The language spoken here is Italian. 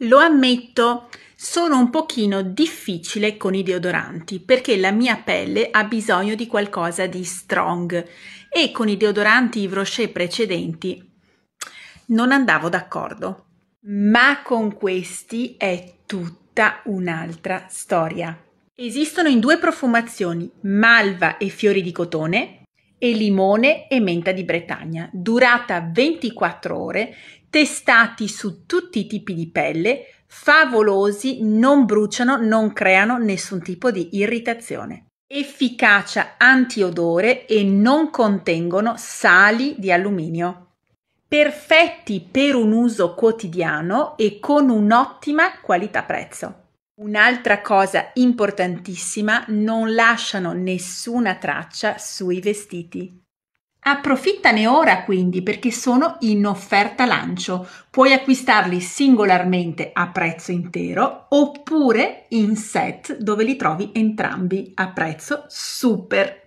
Lo ammetto, sono un pochino difficile con i deodoranti perché la mia pelle ha bisogno di qualcosa di strong e con i deodoranti Yves Rocher precedenti non andavo d'accordo. Ma con questi è tutta un'altra storia. Esistono in due profumazioni, malva e fiori di cotone e limone e menta di Bretagna, durata 24 ore, testati su tutti i tipi di pelle, favolosi, non bruciano, non creano nessun tipo di irritazione. Efficacia antiodore e non contengono sali di alluminio perfetti per un uso quotidiano e con un'ottima qualità-prezzo. Un'altra cosa importantissima, non lasciano nessuna traccia sui vestiti. Approfittane ora quindi perché sono in offerta lancio. Puoi acquistarli singolarmente a prezzo intero oppure in set dove li trovi entrambi a prezzo super